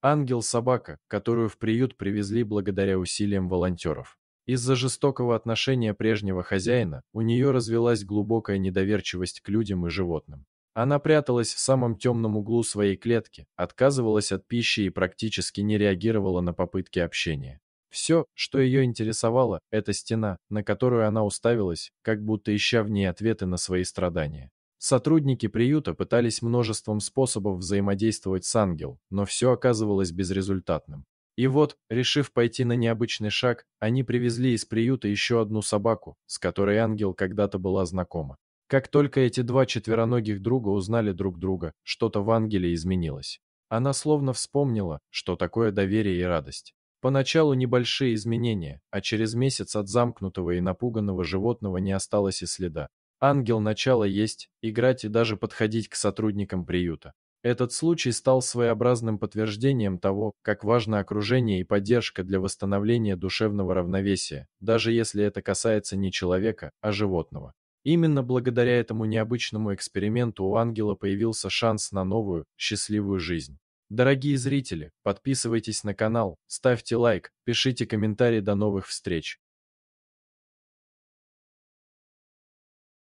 Ангел-собака, которую в приют привезли благодаря усилиям волонтеров. Из-за жестокого отношения прежнего хозяина у нее развелась глубокая недоверчивость к людям и животным. Она пряталась в самом темном углу своей клетки, отказывалась от пищи и практически не реагировала на попытки общения. Все, что ее интересовало, это стена, на которую она уставилась, как будто ища в ней ответы на свои страдания. Сотрудники приюта пытались множеством способов взаимодействовать с Ангел, но все оказывалось безрезультатным. И вот, решив пойти на необычный шаг, они привезли из приюта еще одну собаку, с которой Ангел когда-то была знакома. Как только эти два четвероногих друга узнали друг друга, что-то в Ангеле изменилось. Она словно вспомнила, что такое доверие и радость. Поначалу небольшие изменения, а через месяц от замкнутого и напуганного животного не осталось и следа. Ангел начала есть, играть и даже подходить к сотрудникам приюта. Этот случай стал своеобразным подтверждением того, как важно окружение и поддержка для восстановления душевного равновесия, даже если это касается не человека, а животного. Именно благодаря этому необычному эксперименту у ангела появился шанс на новую, счастливую жизнь. Дорогие зрители, подписывайтесь на канал, ставьте лайк, пишите комментарии до новых встреч.